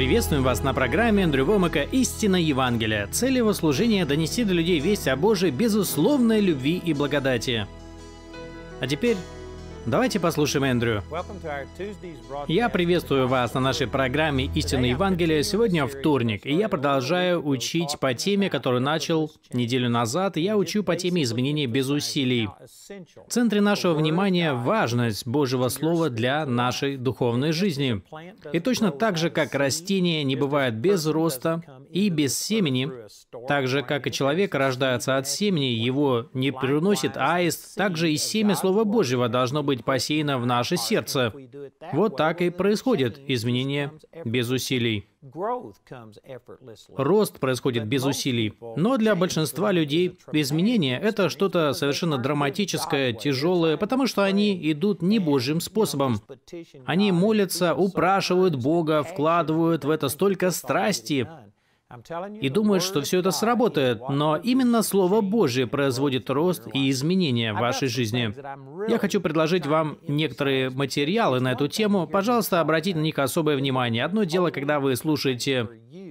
Приветствуем вас на программе Андрю Вомака «Истина Евангелия». Цель его служения – донести до людей весть о Божьей безусловной любви и благодати. А теперь Давайте послушаем Эндрю. Я приветствую вас на нашей программе «Истинное Евангелие». Сегодня вторник, и я продолжаю учить по теме, которую начал неделю назад. Я учу по теме изменения без усилий. В центре нашего внимания важность Божьего Слова для нашей духовной жизни. И точно так же, как растения не бывают без роста и без семени, так же, как и человек рождается от семени, его не приносит аист, также и семя Слова Божьего должно быть быть посеяно в наше сердце. Вот так и происходит изменение без усилий. Рост происходит без усилий. Но для большинства людей изменения — это что-то совершенно драматическое, тяжелое, потому что они идут не Божьим способом. Они молятся, упрашивают Бога, вкладывают в это столько страсти, и думают, что все это сработает, но именно Слово Божье производит рост и изменения в вашей жизни. Я хочу предложить вам некоторые материалы на эту тему. Пожалуйста, обратите на них особое внимание. Одно дело, когда вы слушаете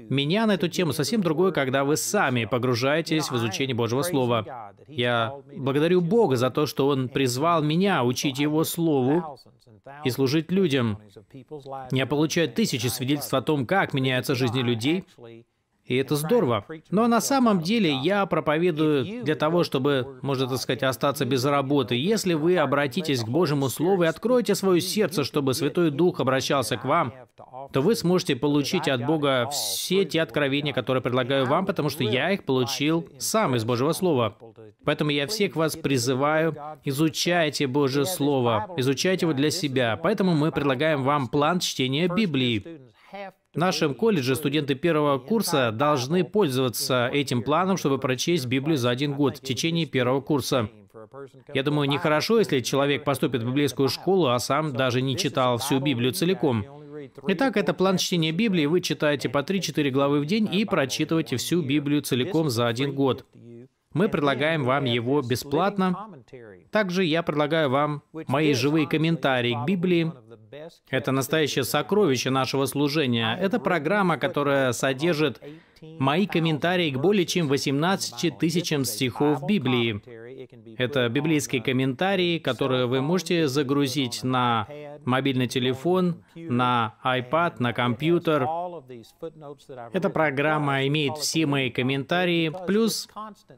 меня на эту тему, совсем другое, когда вы сами погружаетесь в изучение Божьего Слова. Я благодарю Бога за то, что Он призвал меня учить Его Слову и служить людям. Я получаю тысячи свидетельств о том, как меняются жизни людей, и это здорово. Но на самом деле я проповедую для того, чтобы, можно так сказать, остаться без работы. Если вы обратитесь к Божьему Слову и откроете свое сердце, чтобы Святой Дух обращался к вам, то вы сможете получить от Бога все те откровения, которые предлагаю вам, потому что я их получил сам из Божьего Слова. Поэтому я всех вас призываю, изучайте Божье Слово, изучайте его для себя. Поэтому мы предлагаем вам план чтения Библии. В нашем колледже студенты первого курса должны пользоваться этим планом, чтобы прочесть Библию за один год в течение первого курса. Я думаю, нехорошо, если человек поступит в библейскую школу, а сам даже не читал всю Библию целиком. Итак, это план чтения Библии. Вы читаете по 3-4 главы в день и прочитываете всю Библию целиком за один год. Мы предлагаем вам его бесплатно. Также я предлагаю вам мои живые комментарии к Библии, это настоящее сокровище нашего служения. Это программа, которая содержит мои комментарии к более чем 18 тысячам стихов Библии. Это библейские комментарии, которые вы можете загрузить на мобильный телефон, на iPad, на компьютер. Эта программа имеет все мои комментарии, плюс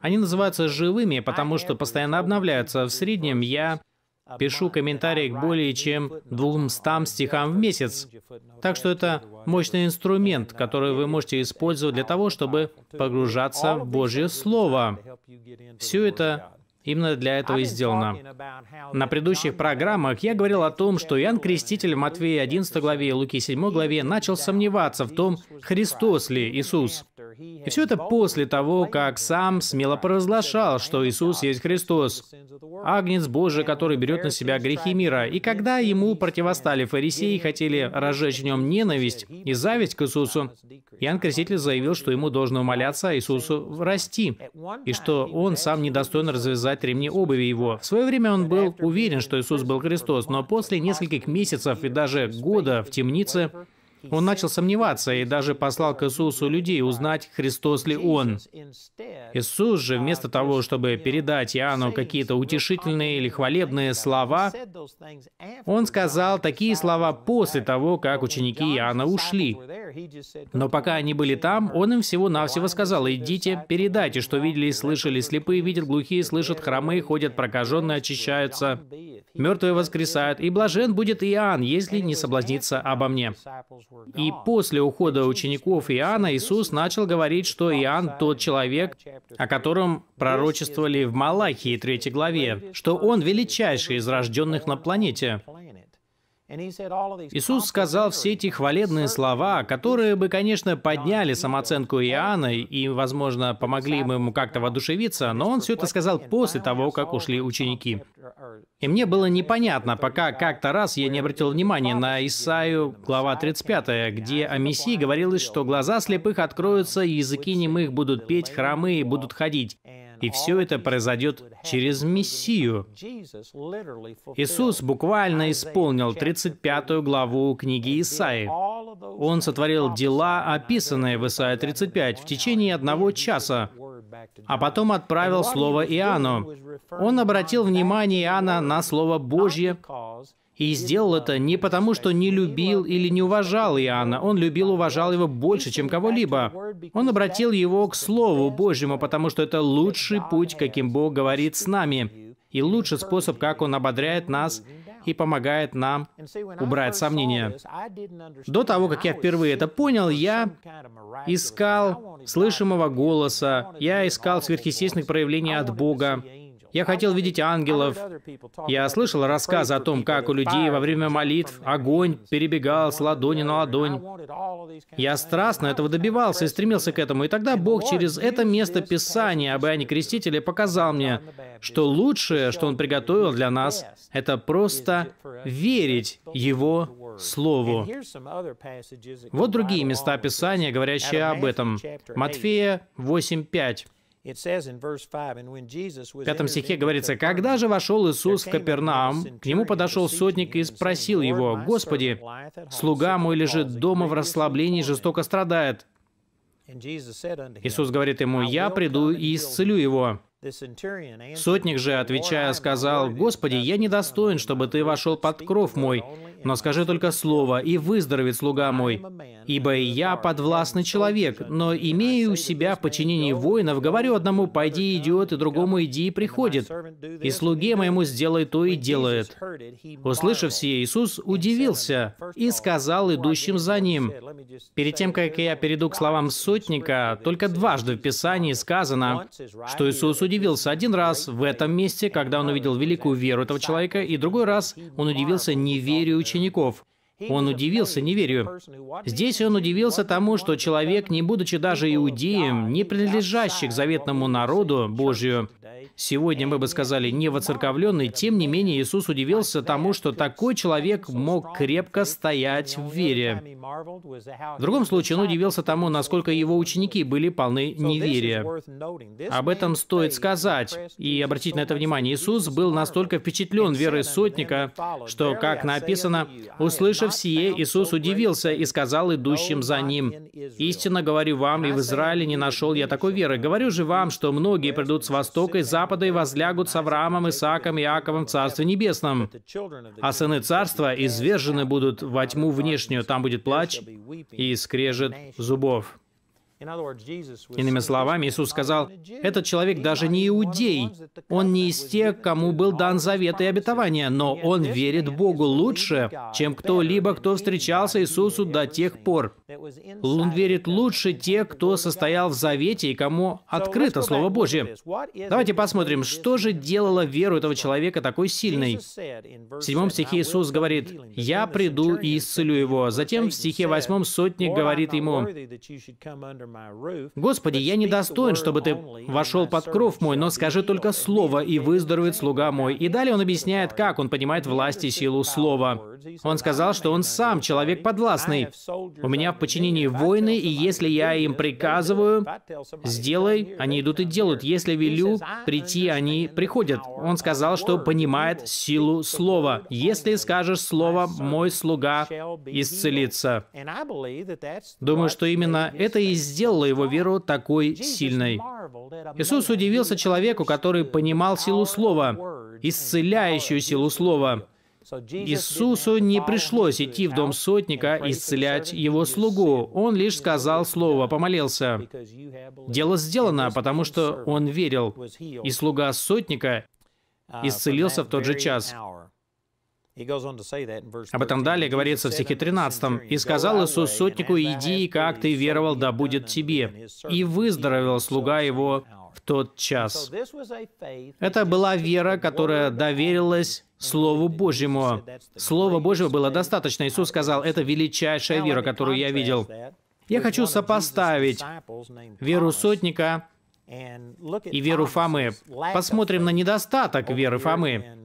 они называются живыми, потому что постоянно обновляются. В среднем я пишу комментарии к более чем 200 стихам в месяц. Так что это мощный инструмент, который вы можете использовать для того, чтобы погружаться в Божье Слово. Все это Именно для этого и сделано. На предыдущих программах я говорил о том, что Иоанн Креститель в Матвея 11 главе и Луки 7 главе начал сомневаться в том, Христос ли Иисус. И все это после того, как сам смело провозглашал, что Иисус есть Христос, агнец Божий, который берет на себя грехи мира. И когда ему противостали фарисеи и хотели разжечь в нем ненависть и зависть к Иисусу, Иоанн Креститель заявил, что ему должно умоляться Иисусу расти, и что он сам недостоин развязать ремни обуви его. В свое время он был уверен, что Иисус был Христос, но после нескольких месяцев и даже года в темнице он начал сомневаться и даже послал к Иисусу людей узнать, Христос ли Он. Иисус же, вместо того, чтобы передать Иоанну какие-то утешительные или хвалебные слова, он сказал такие слова после того, как ученики Иоанна ушли. Но пока они были там, он им всего-навсего сказал, «Идите, передайте, что видели и слышали, слепые видят, глухие слышат, хромые ходят, прокаженные очищаются, мертвые воскресают, и блажен будет Иоанн, если не соблазнится обо мне». И после ухода учеников Иоанна Иисус начал говорить, что Иоанн тот человек, о котором пророчествовали в Малахии 3 главе, что он величайший из рожденных на планете. Иисус сказал все эти хвалебные слова, которые бы, конечно, подняли самооценку Иоанна и, возможно, помогли бы ему как-то воодушевиться, но он все это сказал после того, как ушли ученики. Uh, и мне было непонятно, пока как-то раз я не обратил внимания на Исаию, глава 35, где о Мессии говорилось, что глаза слепых uh, откроются, языки немых будут петь, храмы будут ходить. И все это произойдет через Мессию. Иисус буквально исполнил 35 главу книги Исаи. Он сотворил дела, описанные в Исаии 35, в течение одного часа, а потом отправил слово Иоанну. Он обратил внимание Иоанна на Слово Божье, и сделал это не потому, что не любил или не уважал Иоанна. Он любил, уважал его больше, чем кого-либо. Он обратил его к Слову Божьему, потому что это лучший путь, каким Бог говорит с нами. И лучший способ, как Он ободряет нас и помогает нам убрать сомнения. До того, как я впервые это понял, я искал слышимого голоса, я искал сверхъестественных проявлений от Бога, я хотел видеть ангелов. Я слышал рассказы о том, как у людей во время молитв огонь перебегал с ладони на ладонь. Я страстно этого добивался и стремился к этому. И тогда Бог через это место Писания об Иоанне Крестителе показал мне, что лучшее, что Он приготовил для нас, это просто верить Его Слову. Вот другие места Писания, говорящие об этом. Матфея 8.5. В пятом стихе говорится, «Когда же вошел Иисус в Капернаум, к нему подошел сотник и спросил его, «Господи, слуга мой лежит дома в расслаблении и жестоко страдает». Иисус говорит ему, «Я приду и исцелю его». Сотник же, отвечая, сказал, «Господи, я недостоин, чтобы ты вошел под кров мой, но скажи только слово, и выздоровит слуга мой. Ибо и я подвластный человек, но имею у себя подчинение подчинении воинов, говорю одному «пойди, идет», и другому «иди, и приходит». И слуге моему сделай то и делает. Услышав сие, Иисус удивился и сказал идущим за ним. Перед тем, как я перейду к словам сотника, только дважды в Писании сказано, что Иисус удивился один раз в этом месте, когда он увидел великую веру этого человека, и другой раз он удивился неверию учеников. Он удивился неверию. Здесь он удивился тому, что человек, не будучи даже иудеем, не принадлежащий к заветному народу Божию, Сегодня мы бы сказали не воцерковленный, тем не менее Иисус удивился тому, что такой человек мог крепко стоять в вере. В другом случае он удивился тому, насколько его ученики были полны неверия. Об этом стоит сказать и обратить на это внимание. Иисус был настолько впечатлен верой сотника, что, как написано, услышав сие, Иисус удивился и сказал идущим за ним, «Истинно говорю вам, и в Израиле не нашел я такой веры. Говорю же вам, что многие придут с востока и Запада и возлягут с Авраамом, Исааком и Иаковом в Царстве Небесном. А сыны Царства извержены будут во тьму внешнюю, там будет плач и скрежет зубов». Иными словами, Иисус сказал, «Этот человек даже не иудей, он не из тех, кому был дан завет и обетование, но он верит Богу лучше, чем кто-либо, кто встречался Иисусу до тех пор. Он верит лучше тех, кто состоял в завете и кому открыто Слово Божье». Давайте посмотрим, что же делало веру этого человека такой сильной. В седьмом стихе Иисус говорит, «Я приду и исцелю его». Затем в стихе восьмом сотник говорит ему, Господи, я недостоин, чтобы ты вошел под кров мой, но скажи только слово, и выздоровеет слуга мой. И далее он объясняет, как он понимает власть и силу слова. Он сказал, что он сам человек подвластный. У меня в подчинении воины, и если я им приказываю, сделай, они идут и делают. Если велю прийти, они приходят. Он сказал, что понимает силу слова. Если скажешь слово, мой слуга исцелится. Думаю, что именно это и сделало его веру такой сильной. Иисус удивился человеку, который понимал силу слова, исцеляющую силу слова. Иисусу не пришлось идти в дом сотника исцелять его слугу. Он лишь сказал слово, помолился. Дело сделано, потому что он верил. И слуга сотника исцелился в тот же час. Об этом далее говорится в стихе 13. «И сказал Иисус сотнику, иди, как ты веровал, да будет тебе». И выздоровел слуга его тот час. Это была вера, которая доверилась Слову Божьему. Слово Божьего было достаточно. Иисус сказал, это величайшая вера, которую я видел. Я хочу сопоставить веру сотника и веру Фомы. Посмотрим на недостаток веры Фомы.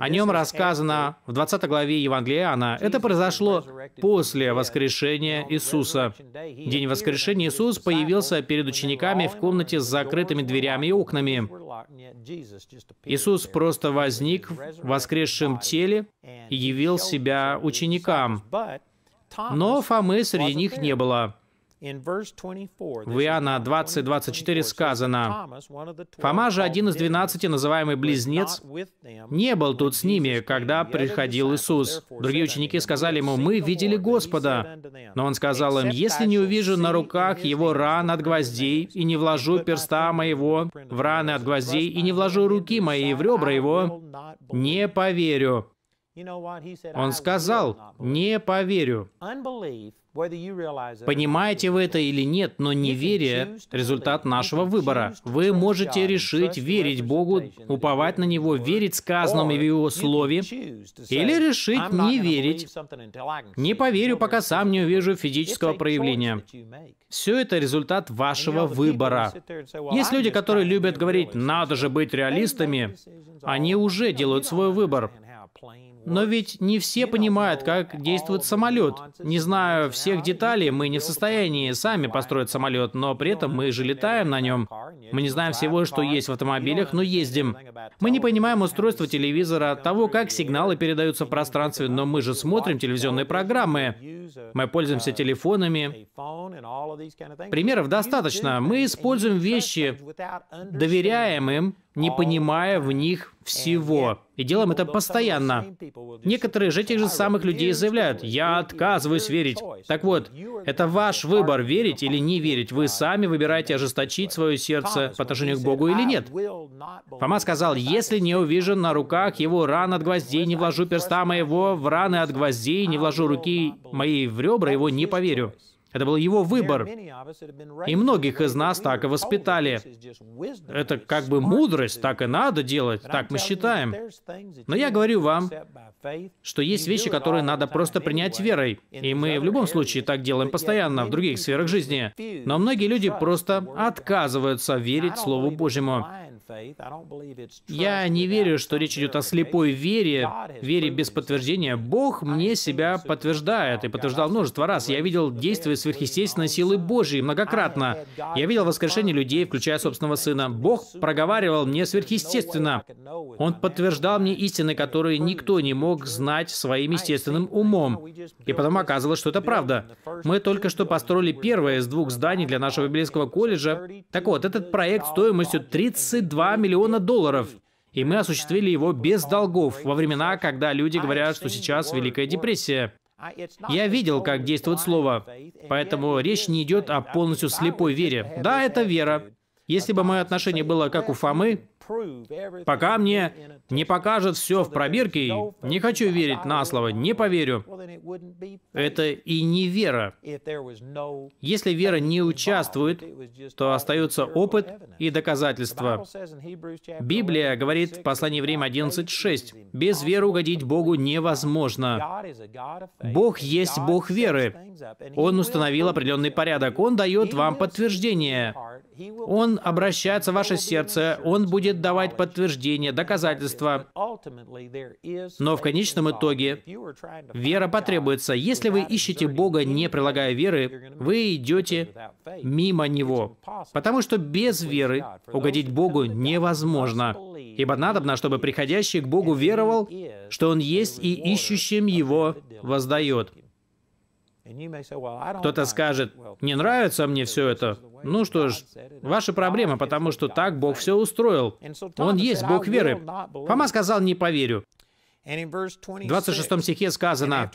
О нем рассказано в 20 главе Евангелия Иоанна. Это произошло после воскрешения Иисуса. День воскрешения Иисус появился перед учениками в комнате с закрытыми дверями и окнами. Иисус просто возник в воскресшем теле и явил себя ученикам. Но Фомы среди них не было. В Иоанна 20.24 сказано, «Фома же, один из двенадцати, называемый Близнец, не был тут с ними, когда приходил Иисус. Другие ученики сказали ему, «Мы видели Господа». Но он сказал им, «Если не увижу на руках его ран от гвоздей, и не вложу перста моего в раны от гвоздей, и не вложу руки мои в ребра его, не поверю». Он сказал, «Не поверю». Понимаете вы это или нет, но неверие – результат нашего выбора. Вы можете решить верить Богу, уповать на Него, верить сказанному в Его Слове, или решить не верить, не поверю, пока сам не увижу физического проявления. Все это результат вашего выбора. Есть люди, которые любят говорить, надо же быть реалистами, они уже делают свой выбор. Но ведь не все понимают, как действует самолет. Не знаю всех деталей, мы не в состоянии сами построить самолет, но при этом мы же летаем на нем. Мы не знаем всего, что есть в автомобилях, но ездим. Мы не понимаем устройства телевизора, того, как сигналы передаются в пространстве, но мы же смотрим телевизионные программы. Мы пользуемся телефонами. Примеров достаточно. Мы используем вещи, доверяем им, не понимая в них всего. И делаем это постоянно. Некоторые же этих же самых людей заявляют, я отказываюсь верить. Так вот, это ваш выбор, верить или не верить. Вы сами выбираете ожесточить свое сердце по отношению к Богу или нет. Фома сказал, если не увижу на руках его ран от гвоздей, не вложу перста моего в раны от гвоздей, не вложу руки моей в ребра, его не поверю. Это был его выбор. И многих из нас так и воспитали. Это как бы мудрость, так и надо делать, так мы считаем. Но я говорю вам, что есть вещи, которые надо просто принять верой. И мы в любом случае так делаем постоянно в других сферах жизни. Но многие люди просто отказываются верить Слову Божьему. Я не верю, что речь идет о слепой вере, вере без подтверждения. Бог мне себя подтверждает и подтверждал множество ну, раз. Я видел действия сверхъестественной силы Божьей многократно. Я видел воскрешение людей, включая собственного сына. Бог проговаривал мне сверхъестественно. Он подтверждал мне истины, которые никто не мог знать своим естественным умом. И потом оказывалось, что это правда. Мы только что построили первое из двух зданий для нашего библейского колледжа. Так вот, этот проект стоимостью 32 2 миллиона долларов. И мы осуществили его без долгов во времена, когда люди говорят, что сейчас Великая депрессия. Я видел, как действует слово, поэтому речь не идет о полностью слепой вере. Да, это вера. Если бы мое отношение было как у Фомы, Пока мне не покажет все в пробирке, не хочу верить на слово, не поверю. Это и не вера. Если вера не участвует, то остается опыт и доказательства. Библия говорит в послании время 11.6, «Без веры угодить Богу невозможно». Бог есть Бог веры. Он установил определенный порядок. Он дает вам подтверждение. Он обращается в ваше сердце, он будет давать подтверждение, доказательства. Но в конечном итоге вера потребуется. Если вы ищете Бога, не прилагая веры, вы идете мимо Него. Потому что без веры угодить Богу невозможно. Ибо надобно, чтобы приходящий к Богу веровал, что Он есть и ищущим Его воздает. Кто-то скажет, не нравится мне все это. Ну что ж, ваша проблема, потому что так Бог все устроил. Он есть Бог веры. Фома сказал, не поверю. В 26 стихе сказано,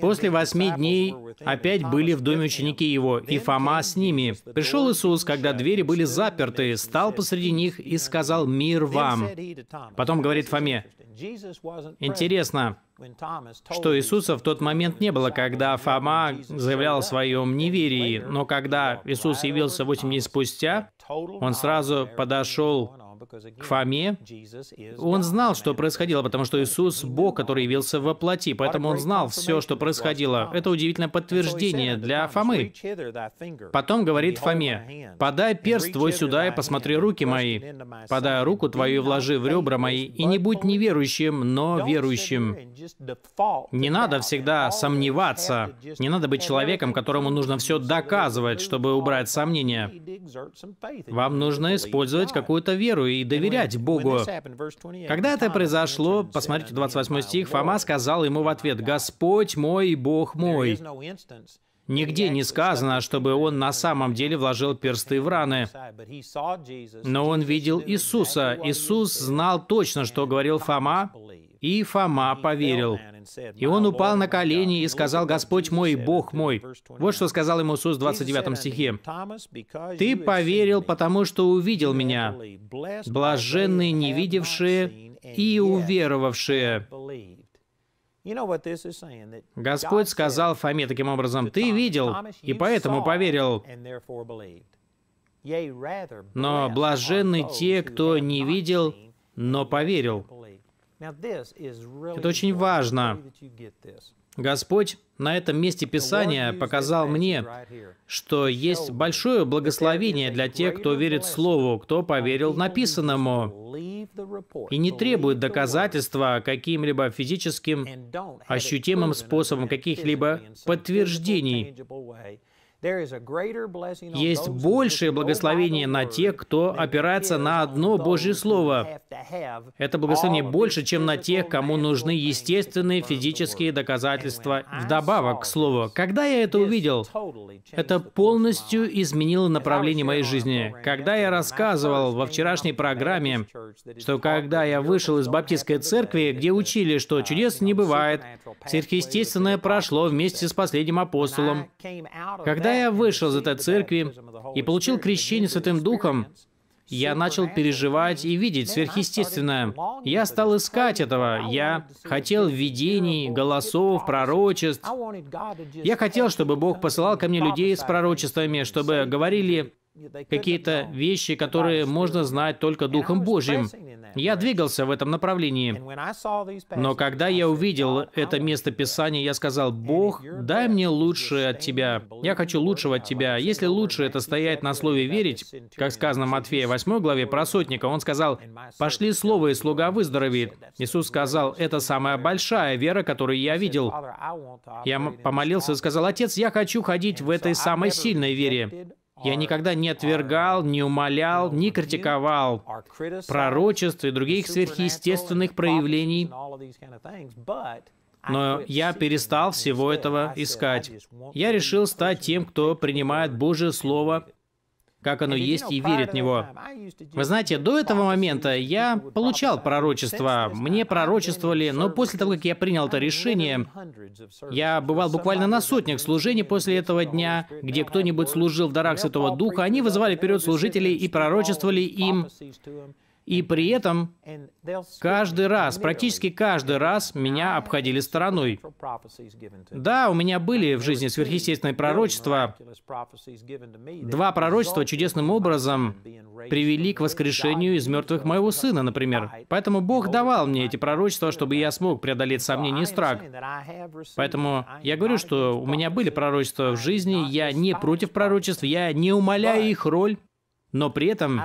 «После восьми дней опять были в доме ученики его, и Фома с ними. Пришел Иисус, когда двери были заперты, стал посреди них и сказал, «Мир вам». Потом говорит Фоме, Интересно, что Иисуса в тот момент не было, когда Фома заявлял о своем неверии, но когда Иисус явился восемь дней спустя, он сразу подошел к Фоме, он знал, что происходило, потому что Иисус – Бог, который явился во плоти, поэтому он знал все, что происходило. Это удивительное подтверждение для Фомы. Потом говорит Фоме, «Подай перст твой сюда и посмотри руки мои, подай руку твою и вложи в ребра мои, и не будь неверующим, но верующим». Не надо всегда сомневаться, не надо быть человеком, которому нужно все доказывать, чтобы убрать сомнения. Вам нужно использовать какую-то веру и доверять Богу. Когда это произошло, посмотрите 28 стих, Фома сказал ему в ответ, «Господь мой Бог мой». Нигде не сказано, чтобы он на самом деле вложил персты в раны. Но он видел Иисуса. Иисус знал точно, что говорил Фома, и Фома поверил. И он упал на колени и сказал, «Господь мой, Бог мой». Вот что сказал ему Иисус в 29 стихе. «Ты поверил, потому что увидел меня. Блаженные, не видевшие и уверовавшие». Господь сказал Фоме таким образом, «Ты видел, и поэтому поверил». Но блаженны те, кто не видел, но поверил. Это очень важно. Господь на этом месте Писания показал мне, что есть большое благословение для тех, кто верит Слову, кто поверил написанному и не требует доказательства каким-либо физическим, ощутимым способом каких-либо подтверждений, есть большее благословение на тех, кто опирается на одно Божье Слово. Это благословение больше, чем на тех, кому нужны естественные физические доказательства. Вдобавок к Слову, когда я это увидел, это полностью изменило направление моей жизни. Когда я рассказывал во вчерашней программе, что когда я вышел из баптистской церкви, где учили, что чудес не бывает, сверхъестественное прошло вместе с последним апостолом. Когда когда я вышел из этой церкви и получил крещение Святым Духом, я начал переживать и видеть сверхъестественное. Я стал искать этого. Я хотел видений, голосов, пророчеств. Я хотел, чтобы Бог посылал ко мне людей с пророчествами, чтобы говорили какие-то вещи, которые можно знать только Духом Божьим. Я двигался в этом направлении. Но когда я увидел это место Писания, я сказал, «Бог, дай мне лучшее от Тебя. Я хочу лучшего от Тебя. Если лучше это стоять на слове «верить», как сказано в Матфея 8 главе про сотника, он сказал, «Пошли слово, и слуга выздоровеет». Иисус сказал, «Это самая большая вера, которую я видел». Я помолился и сказал, «Отец, я хочу ходить в этой самой сильной вере». Я никогда не отвергал, не умолял, не критиковал пророчеств и других сверхъестественных проявлений, но я перестал всего этого искать. Я решил стать тем, кто принимает Божье Слово как оно есть, и верит в него. Вы знаете, до этого момента я получал пророчество, мне пророчествовали, но после того, как я принял это решение, я бывал буквально на сотнях служений после этого дня, где кто-нибудь служил в дарах Святого Духа, они вызывали вперед служителей и пророчествовали им. И при этом каждый раз, практически каждый раз меня обходили стороной. Да, у меня были в жизни сверхъестественные пророчества. Два пророчества чудесным образом привели к воскрешению из мертвых моего сына, например. Поэтому Бог давал мне эти пророчества, чтобы я смог преодолеть сомнения и страх. Поэтому я говорю, что у меня были пророчества в жизни, я не против пророчеств, я не умоляю их роль, но при этом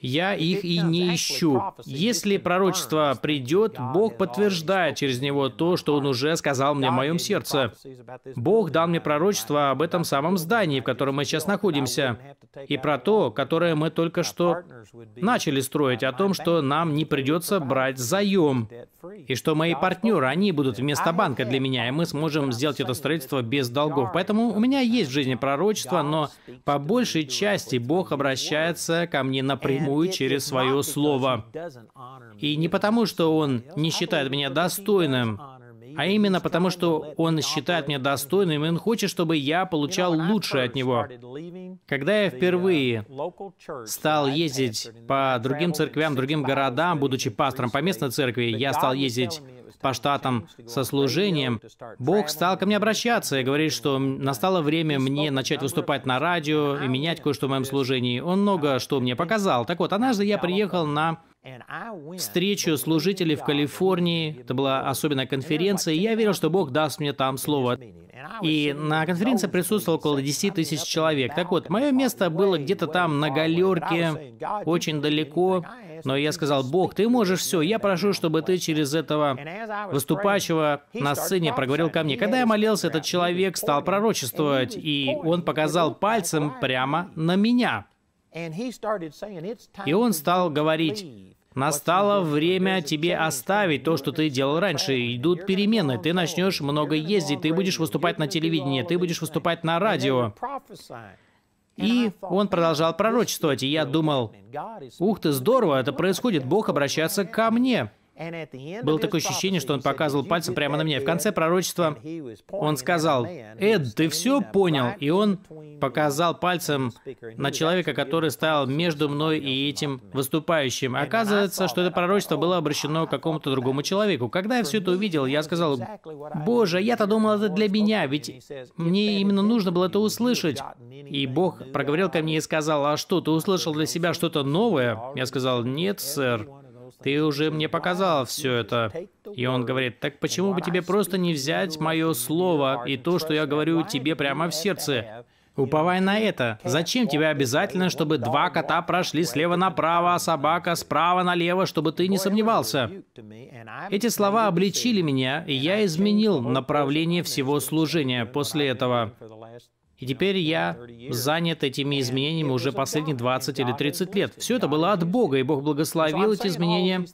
я их и не ищу. Если пророчество придет, Бог подтверждает через него то, что Он уже сказал мне в моем сердце. Бог дал мне пророчество об этом самом здании, в котором мы сейчас находимся, и про то, которое мы только что начали строить, о том, что нам не придется брать заем, и что мои партнеры, они будут вместо банка для меня, и мы сможем сделать это строительство без долгов. Поэтому у меня есть в жизни пророчество, но по большей части Бог обращается ко мне напрямую напрямую через свое слово. И не потому, что он не считает меня достойным, а именно потому, что он считает меня достойным, и он хочет, чтобы я получал лучшее от него. Когда я впервые стал ездить по другим церквям, другим городам, будучи пастором по местной церкви, я стал ездить по штатам со служением, Бог стал ко мне обращаться и говорит, что настало время мне начать выступать на радио и менять кое-что в моем служении. Он много что мне показал. Так вот, однажды я приехал на встречу служителей в Калифорнии, это была особенная конференция, и я верил, что Бог даст мне там слово. И на конференции присутствовало около 10 тысяч человек. Так вот, мое место было где-то там на галерке, очень далеко, но я сказал, Бог, ты можешь все, я прошу, чтобы ты через этого выступающего на сцене проговорил ко мне. Когда я молился, этот человек стал пророчествовать, и он показал пальцем прямо на меня. И он стал говорить, Настало время тебе оставить то, что ты делал раньше. Идут перемены. Ты начнешь много ездить, ты будешь выступать на телевидении, ты будешь выступать на радио. И он продолжал пророчествовать, и я думал, ух ты, здорово, это происходит, Бог обращается ко мне. Было такое ощущение, что он показывал пальцем прямо на меня. В конце пророчества он сказал, «Эд, ты все понял?» И он показал пальцем на человека, который стоял между мной и этим выступающим. Оказывается, что это пророчество было oh, обращено к какому-то другому человеку. Когда я все это увидел, я сказал, «Боже, я-то думал, это для меня, ведь мне именно нужно было это услышать». И Бог проговорил ко мне и сказал, «А что, ты услышал для себя что-то новое?» Я сказал, «Нет, сэр» ты уже мне показал все это. И он говорит, так почему бы тебе просто не взять мое слово и то, что я говорю тебе прямо в сердце? Уповай на это. Зачем тебе обязательно, чтобы два кота прошли слева направо, а собака справа налево, чтобы ты не сомневался? Эти слова обличили меня, и я изменил направление всего служения после этого. И теперь я занят этими изменениями уже последние 20 или 30 лет. Все это было от Бога, и Бог благословил эти изменения.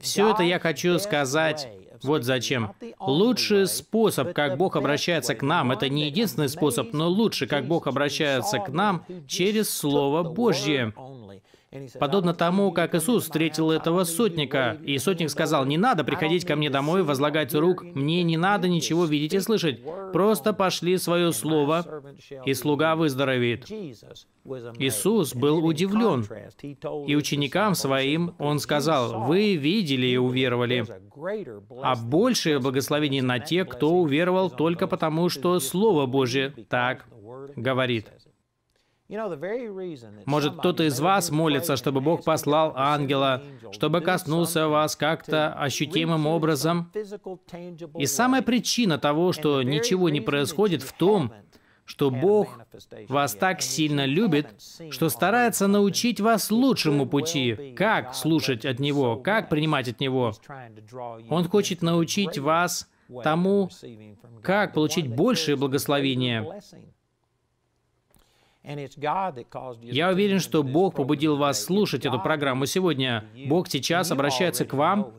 Все это я хочу сказать вот зачем. Лучший способ, как Бог обращается к нам, это не единственный способ, но лучше, как Бог обращается к нам через Слово Божье. Подобно тому, как Иисус встретил этого сотника, и сотник сказал, «Не надо приходить ко мне домой, возлагать рук, мне не надо ничего видеть и слышать, просто пошли свое слово, и слуга выздоровеет». Иисус был удивлен, и ученикам своим Он сказал, «Вы видели и уверовали, а большее благословение на тех, кто уверовал только потому, что Слово Божье так говорит». Может, кто-то из вас молится, чтобы Бог послал ангела, чтобы коснулся вас как-то ощутимым образом. И самая причина того, что ничего не происходит, в том, что Бог вас так сильно любит, что старается научить вас лучшему пути, как слушать от Него, как принимать от Него. Он хочет научить вас тому, как получить большее благословение. Я уверен, что Бог побудил вас слушать эту программу сегодня. Бог сейчас обращается к вам,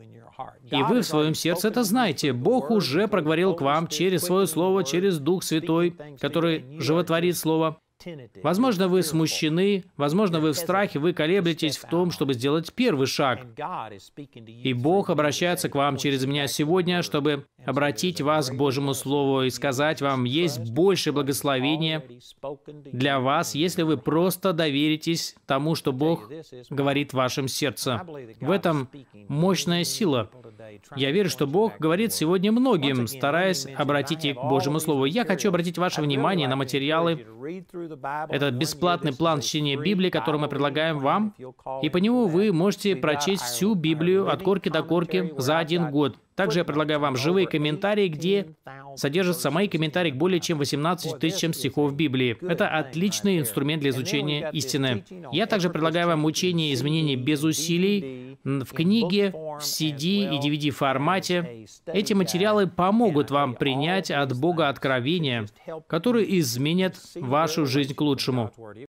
и вы в своем сердце это знаете. Бог уже проговорил к вам через Свое Слово, через Дух Святой, который животворит Слово. Возможно, вы смущены, возможно, вы в страхе, вы колеблетесь в том, чтобы сделать первый шаг. И Бог обращается к вам через меня сегодня, чтобы обратить вас к Божьему Слову и сказать вам, есть больше благословения для вас, если вы просто доверитесь тому, что Бог говорит в вашем сердце. В этом мощная сила. Я верю, что Бог говорит сегодня многим, стараясь обратить их к Божьему Слову. Я хочу обратить ваше внимание на материалы этот бесплатный план чтения Библии, который мы предлагаем вам. И по нему вы можете прочесть всю Библию от корки до корки за один год. Также я предлагаю вам живые комментарии, где содержатся мои комментарии к более чем 18 тысячам стихов Библии. Это отличный инструмент для изучения истины. Я также предлагаю вам учение изменений без усилий в книге, в CD и DVD формате. Эти материалы помогут вам принять от Бога откровения, которые изменят вашу жизнь к лучшему.